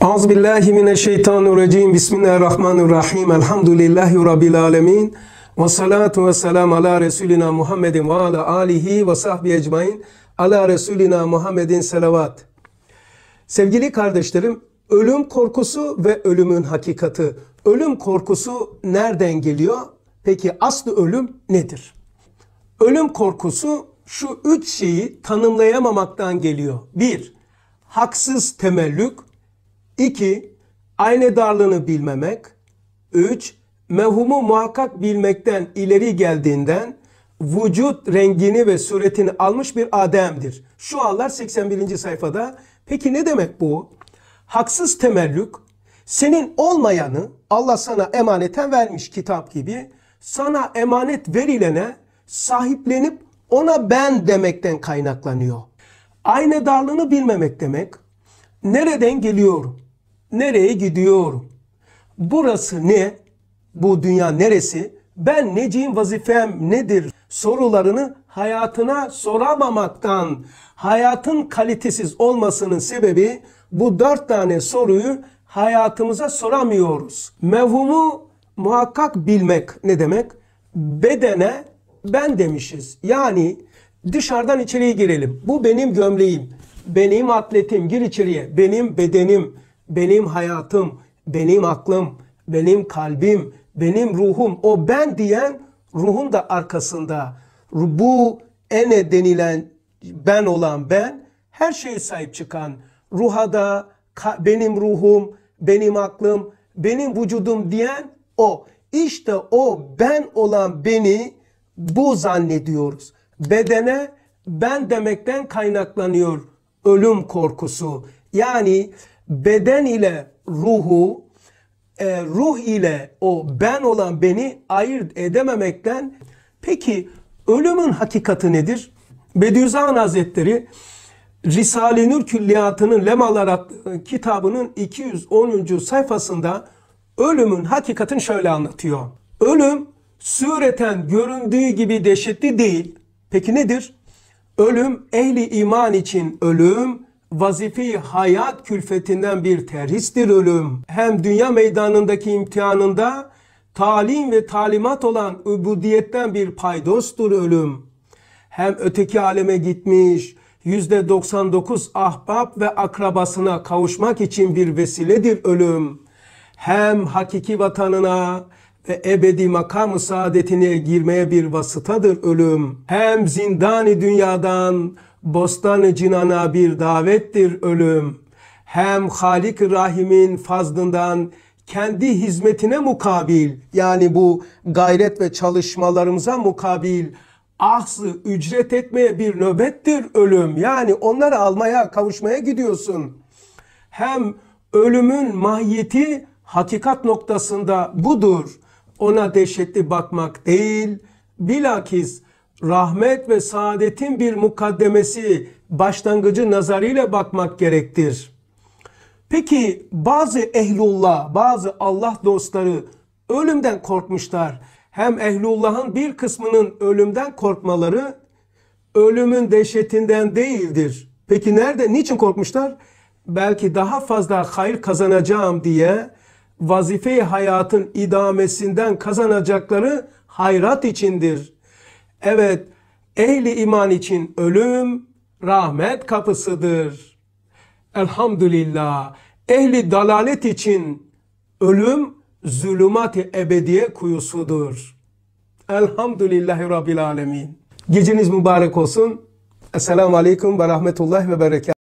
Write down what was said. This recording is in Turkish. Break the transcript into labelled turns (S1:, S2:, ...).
S1: Auz billahi mineşşeytanirracim. Bismillahirrahmanirrahim. Elhamdülillahi rabbil alamin. Ve salatu ve selam ala Resulina Muhammedin ve ala alihi ve sahbi ecmain. Ala Resulina Muhammedin selavat. Sevgili kardeşlerim, ölüm korkusu ve ölümün hakikati. Ölüm korkusu nereden geliyor? Peki aslı ölüm nedir? Ölüm korkusu şu üç şeyi tanımlayamamaktan geliyor. Bir, haksız temellük. 2. Aynı darlığını bilmemek. 3. Mevhumu muhakkak bilmekten ileri geldiğinden vücut rengini ve suretini almış bir Adem'dir. Şu anlar 81. sayfada. Peki ne demek bu? Haksız temellük senin olmayanı Allah sana emaneten vermiş kitap gibi sana emanet verilene sahiplenip ona ben demekten kaynaklanıyor. Aynı darlığını bilmemek demek. Nereden geliyorum? Nereye gidiyorum? Burası ne? Bu dünya neresi? Ben neciyim vazifem nedir? Sorularını hayatına soramamaktan hayatın kalitesiz olmasının sebebi bu dört tane soruyu hayatımıza soramıyoruz. Mevhumu muhakkak bilmek ne demek? Bedene ben demişiz. Yani dışarıdan içeriye girelim. Bu benim gömleğim, benim atletim, gir içeriye, benim bedenim, benim hayatım, benim aklım, benim kalbim, benim ruhum, o ben diyen ruhun da arkasında. Bu ene denilen ben olan ben, her şeye sahip çıkan, ruha da, benim ruhum, benim aklım, benim vücudum diyen o. İşte o ben olan beni bu zannediyoruz. Bedene ben demekten kaynaklanıyor ölüm korkusu. Yani beden ile ruhu, e, ruh ile o ben olan beni ayırt edememekten peki ölümün hakikati nedir? Bediüzzaman Hazretleri Risale-i Nur Külliyatı'nın Lemalar adlı kitabının 210. sayfasında ölümün hakikatini şöyle anlatıyor. Ölüm sureten göründüğü gibi dehşetli değil. Peki nedir? Ölüm ehli iman için ölüm, Vazifi hayat külfetinden bir terhistir ölüm. Hem dünya meydanındaki imtihanında talim ve talimat olan übudiyetten bir paydostur ölüm. Hem öteki aleme gitmiş, yüzde %99 ahbap ve akrabasına kavuşmak için bir vesiledir ölüm. Hem hakiki vatanına, ve ebedi makam-ı saadetine girmeye bir vasıtadır ölüm. Hem zindani dünyadan bostan-ı cinana bir davettir ölüm. Hem halik Rahim'in fazlından kendi hizmetine mukabil yani bu gayret ve çalışmalarımıza mukabil ahzı ücret etmeye bir nöbettir ölüm. Yani onları almaya kavuşmaya gidiyorsun. Hem ölümün mahiyeti hakikat noktasında budur ona dehşetli bakmak değil, bilakis rahmet ve saadetin bir mukaddemesi, başlangıcı nazarıyla bakmak gerektir. Peki bazı ehlullah, bazı Allah dostları ölümden korkmuşlar. Hem ehlullahın bir kısmının ölümden korkmaları ölümün dehşetinden değildir. Peki nerede, niçin korkmuşlar? Belki daha fazla hayır kazanacağım diye vazife hayatın idamesinden kazanacakları hayrat içindir. Evet, ehli iman için ölüm rahmet kapısıdır. Elhamdülillah. Ehli dalalet için ölüm zulümat-i ebediye kuyusudur. Elhamdülillahi Rabbil Alemin. Geceniz mübarek olsun. Esselamu Aleyküm ve Rahmetullah ve Berekat.